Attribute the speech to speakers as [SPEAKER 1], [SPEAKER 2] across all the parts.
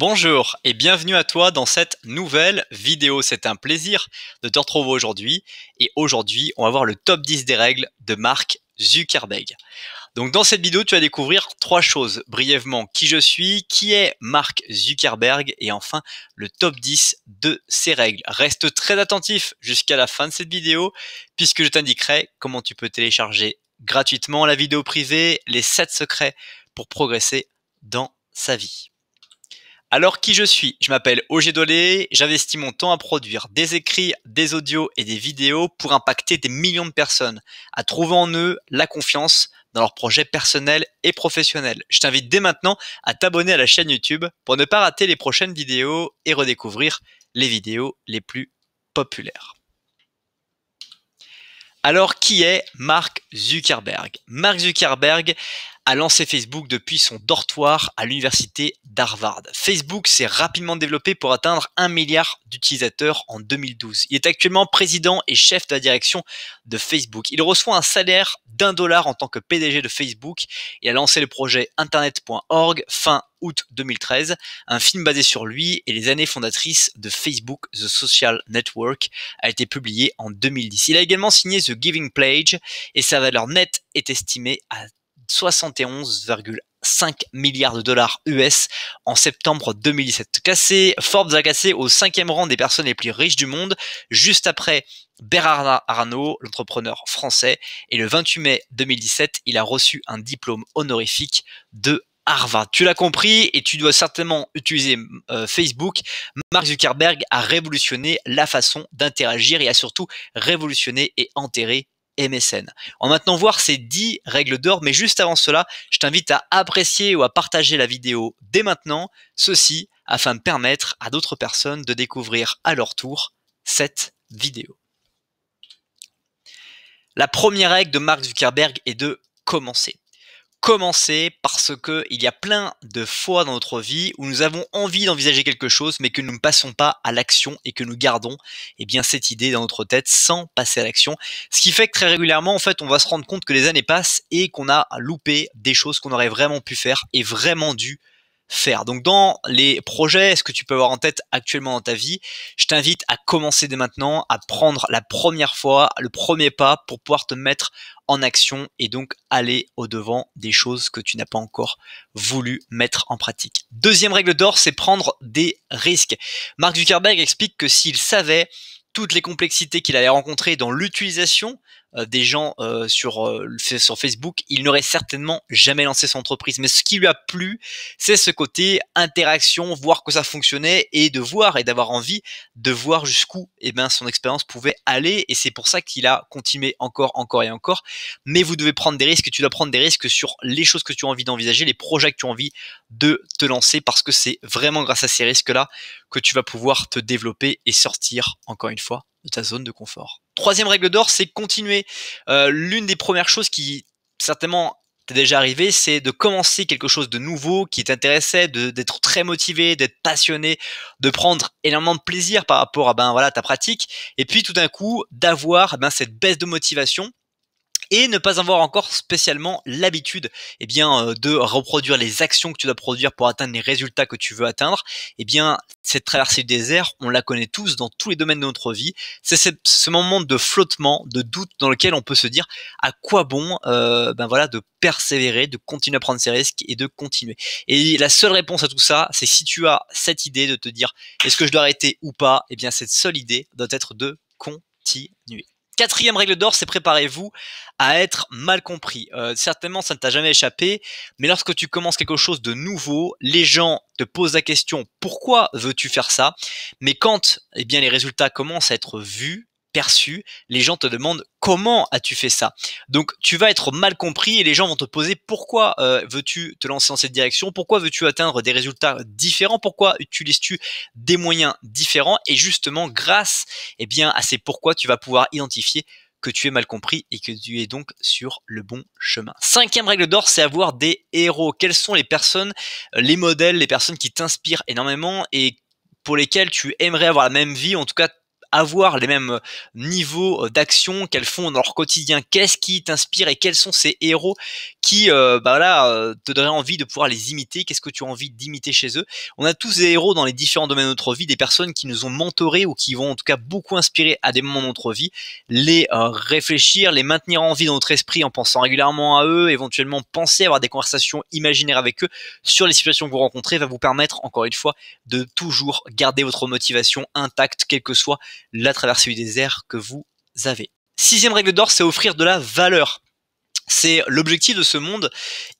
[SPEAKER 1] Bonjour et bienvenue à toi dans cette nouvelle vidéo. C'est un plaisir de te retrouver aujourd'hui. Et aujourd'hui, on va voir le top 10 des règles de Mark Zuckerberg. Donc dans cette vidéo, tu vas découvrir trois choses. Brièvement, qui je suis, qui est Mark Zuckerberg et enfin le top 10 de ses règles. Reste très attentif jusqu'à la fin de cette vidéo puisque je t'indiquerai comment tu peux télécharger gratuitement la vidéo privée, les 7 secrets pour progresser dans sa vie. Alors qui je suis Je m'appelle Ogé Dolé, j'investis mon temps à produire des écrits, des audios et des vidéos pour impacter des millions de personnes, à trouver en eux la confiance dans leurs projets personnels et professionnels. Je t'invite dès maintenant à t'abonner à la chaîne YouTube pour ne pas rater les prochaines vidéos et redécouvrir les vidéos les plus populaires. Alors qui est Mark Zuckerberg Mark Zuckerberg a lancé Facebook depuis son dortoir à l'université d'Harvard. Facebook s'est rapidement développé pour atteindre un milliard d'utilisateurs en 2012. Il est actuellement président et chef de la direction de Facebook. Il reçoit un salaire d'un dollar en tant que PDG de Facebook et a lancé le projet internet.org fin août 2013, un film basé sur lui et les années fondatrices de Facebook, The Social Network, a été publié en 2010. Il a également signé The Giving Pledge et sa valeur nette est estimée à 71,5 milliards de dollars US en septembre 2017. Classé, Forbes a cassé au cinquième rang des personnes les plus riches du monde, juste après Bernard Arnault, l'entrepreneur français. Et le 28 mai 2017, il a reçu un diplôme honorifique de Harvard. Tu l'as compris et tu dois certainement utiliser euh, Facebook. Mark Zuckerberg a révolutionné la façon d'interagir et a surtout révolutionné et enterré MSN. On va maintenant voir ces 10 règles d'or, mais juste avant cela, je t'invite à apprécier ou à partager la vidéo dès maintenant, ceci afin de permettre à d'autres personnes de découvrir à leur tour cette vidéo. La première règle de Mark Zuckerberg est de commencer commencer parce que il y a plein de fois dans notre vie où nous avons envie d'envisager quelque chose mais que nous ne passons pas à l'action et que nous gardons eh bien cette idée dans notre tête sans passer à l'action ce qui fait que très régulièrement en fait on va se rendre compte que les années passent et qu'on a loupé des choses qu'on aurait vraiment pu faire et vraiment dû donc dans les projets, ce que tu peux avoir en tête actuellement dans ta vie, je t'invite à commencer dès maintenant, à prendre la première fois, le premier pas pour pouvoir te mettre en action et donc aller au-devant des choses que tu n'as pas encore voulu mettre en pratique. Deuxième règle d'or, c'est prendre des risques. Mark Zuckerberg explique que s'il savait toutes les complexités qu'il allait rencontrer dans l'utilisation euh, des gens euh, sur, euh, sur Facebook, il n'aurait certainement jamais lancé son entreprise. Mais ce qui lui a plu, c'est ce côté interaction, voir que ça fonctionnait et de voir et d'avoir envie de voir jusqu'où eh ben, son expérience pouvait aller. Et c'est pour ça qu'il a continué encore, encore et encore. Mais vous devez prendre des risques. Tu dois prendre des risques sur les choses que tu as envie d'envisager, les projets que tu as envie de te lancer parce que c'est vraiment grâce à ces risques-là que tu vas pouvoir te développer et sortir, encore une fois, de ta zone de confort. Troisième règle d'or, c'est continuer. Euh, l'une des premières choses qui certainement t'est déjà arrivée, c'est de commencer quelque chose de nouveau qui t'intéressait, d'être très motivé, d'être passionné, de prendre énormément de plaisir par rapport à ben voilà ta pratique, et puis tout d'un coup d'avoir ben cette baisse de motivation et ne pas avoir encore spécialement l'habitude eh bien euh, de reproduire les actions que tu dois produire pour atteindre les résultats que tu veux atteindre, eh bien cette traversée du désert, on la connaît tous dans tous les domaines de notre vie. C'est ce moment de flottement, de doute dans lequel on peut se dire à quoi bon euh, ben voilà de persévérer, de continuer à prendre ses risques et de continuer. Et la seule réponse à tout ça, c'est si tu as cette idée de te dire est-ce que je dois arrêter ou pas, eh bien cette seule idée doit être de continuer. Quatrième règle d'or, c'est préparez-vous à être mal compris. Euh, certainement, ça ne t'a jamais échappé, mais lorsque tu commences quelque chose de nouveau, les gens te posent la question pourquoi veux-tu faire ça Mais quand eh bien, les résultats commencent à être vus, perçu, les gens te demandent comment as-tu fait ça. Donc tu vas être mal compris et les gens vont te poser pourquoi euh, veux-tu te lancer dans cette direction, pourquoi veux-tu atteindre des résultats différents, pourquoi utilises-tu des moyens différents et justement grâce eh bien à ces pourquoi tu vas pouvoir identifier que tu es mal compris et que tu es donc sur le bon chemin. Cinquième règle d'or, c'est avoir des héros. Quelles sont les personnes, les modèles, les personnes qui t'inspirent énormément et pour lesquelles tu aimerais avoir la même vie, en tout cas avoir les mêmes euh, niveaux euh, d'action qu'elles font dans leur quotidien. Qu'est-ce qui t'inspire et quels sont ces héros qui, euh, bah là, te donneraient envie de pouvoir les imiter Qu'est-ce que tu as envie d'imiter chez eux On a tous des héros dans les différents domaines de notre vie, des personnes qui nous ont mentorés ou qui vont en tout cas beaucoup inspirer à des moments de notre vie, les réfléchir, les maintenir en vie dans notre esprit en pensant régulièrement à eux, éventuellement penser à avoir des conversations imaginaires avec eux sur les situations que vous rencontrez va vous permettre encore une fois de toujours garder votre motivation intacte, quel que soit la traversée du désert que vous avez. Sixième règle d'or, c'est offrir de la valeur. C'est l'objectif de ce monde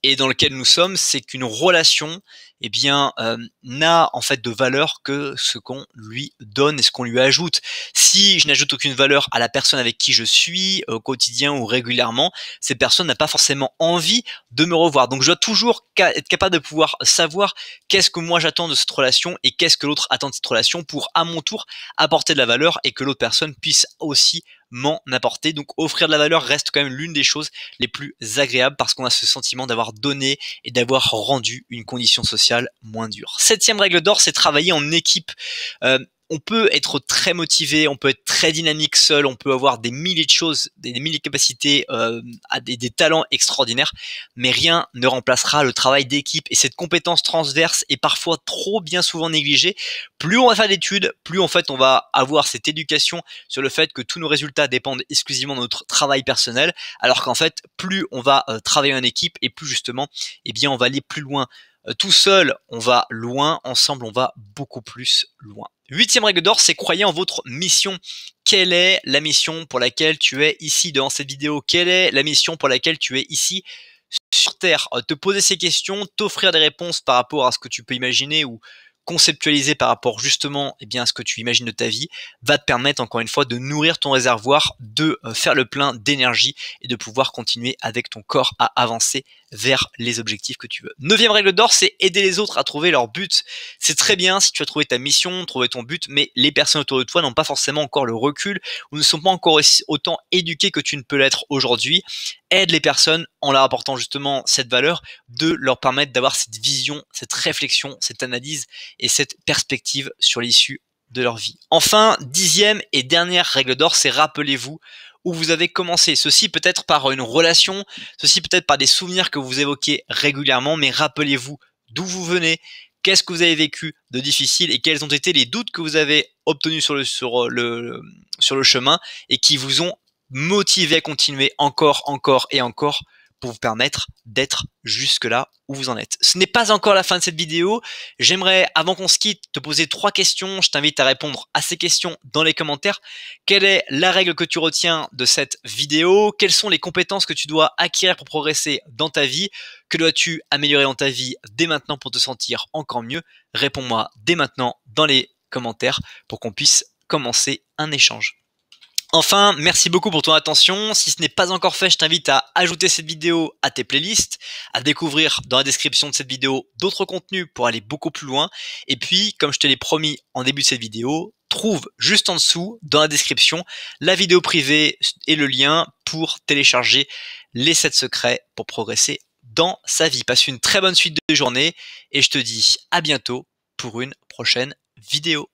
[SPEAKER 1] et dans lequel nous sommes, c'est qu'une relation, eh bien, euh, n'a en fait de valeur que ce qu'on lui donne et ce qu'on lui ajoute. Si je n'ajoute aucune valeur à la personne avec qui je suis au quotidien ou régulièrement, cette personne n'a pas forcément envie de me revoir. Donc, je dois toujours être capable de pouvoir savoir qu'est-ce que moi j'attends de cette relation et qu'est-ce que l'autre attend de cette relation pour à mon tour apporter de la valeur et que l'autre personne puisse aussi m'en apporter. Donc offrir de la valeur reste quand même l'une des choses les plus agréables parce qu'on a ce sentiment d'avoir donné et d'avoir rendu une condition sociale moins dure. Septième règle d'or, c'est travailler en équipe. Euh, on peut être très motivé, on peut être très dynamique seul, on peut avoir des milliers de choses, des, milliers de capacités, euh, des, talents extraordinaires, mais rien ne remplacera le travail d'équipe et cette compétence transverse est parfois trop bien souvent négligée. Plus on va faire d'études, plus en fait on va avoir cette éducation sur le fait que tous nos résultats dépendent exclusivement de notre travail personnel, alors qu'en fait plus on va euh, travailler en équipe et plus justement, eh bien on va aller plus loin. Euh, tout seul, on va loin, ensemble, on va beaucoup plus loin. Huitième règle d'or, c'est croyez en votre mission. Quelle est la mission pour laquelle tu es ici devant cette vidéo Quelle est la mission pour laquelle tu es ici sur Terre euh, Te poser ces questions, t'offrir des réponses par rapport à ce que tu peux imaginer ou conceptualiser par rapport justement eh bien, à ce que tu imagines de ta vie va te permettre encore une fois de nourrir ton réservoir, de euh, faire le plein d'énergie et de pouvoir continuer avec ton corps à avancer vers les objectifs que tu veux. Neuvième règle d'or, c'est aider les autres à trouver leur but. C'est très bien si tu as trouvé ta mission, trouvé ton but, mais les personnes autour de toi n'ont pas forcément encore le recul ou ne sont pas encore autant éduquées que tu ne peux l'être aujourd'hui. Aide les personnes en leur apportant justement cette valeur, de leur permettre d'avoir cette vision, cette réflexion, cette analyse et cette perspective sur l'issue de leur vie. Enfin, dixième et dernière règle d'or, c'est rappelez-vous où vous avez commencé. Ceci peut-être par une relation, ceci peut-être par des souvenirs que vous évoquez régulièrement, mais rappelez-vous d'où vous venez, qu'est-ce que vous avez vécu de difficile et quels ont été les doutes que vous avez obtenus sur le, sur euh, le chemin et qui vous ont motivé à continuer encore, encore et encore pour vous permettre d'être jusque là où vous en êtes. Ce n'est pas encore la fin de cette vidéo. J'aimerais, avant qu'on se quitte, te poser trois questions. Je t'invite à répondre à ces questions dans les commentaires. Quelle est la règle que tu retiens de cette vidéo? Quelles sont les compétences que tu dois acquérir pour progresser dans ta vie? Que dois-tu améliorer dans ta vie dès maintenant pour te sentir encore mieux? Réponds-moi dès maintenant dans les commentaires pour qu'on puisse commencer un échange. Enfin, merci beaucoup pour ton attention. Si ce n'est pas encore fait, je t'invite à ajouter cette vidéo à tes playlists, à découvrir dans la description de cette vidéo d'autres contenus pour aller beaucoup plus loin. Et puis, comme je te l'ai promis en début de cette vidéo, trouve juste en dessous, dans la description, la vidéo privée et le lien pour télécharger les 7 secrets pour progresser dans sa vie. Passe une très bonne suite de journée et je te dis à bientôt pour une prochaine vidéo.